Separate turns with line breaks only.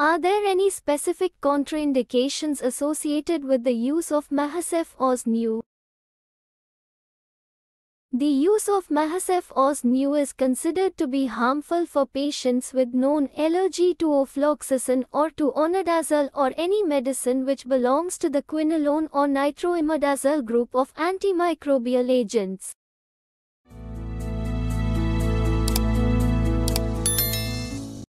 Are there any specific contraindications associated with the use of Mahasef Osnu? The use of Mahasef Osnu is considered to be harmful for patients with known allergy to ofloxacin or to onidazole or any medicine which belongs to the quinolone or nitroimidazole group of antimicrobial agents.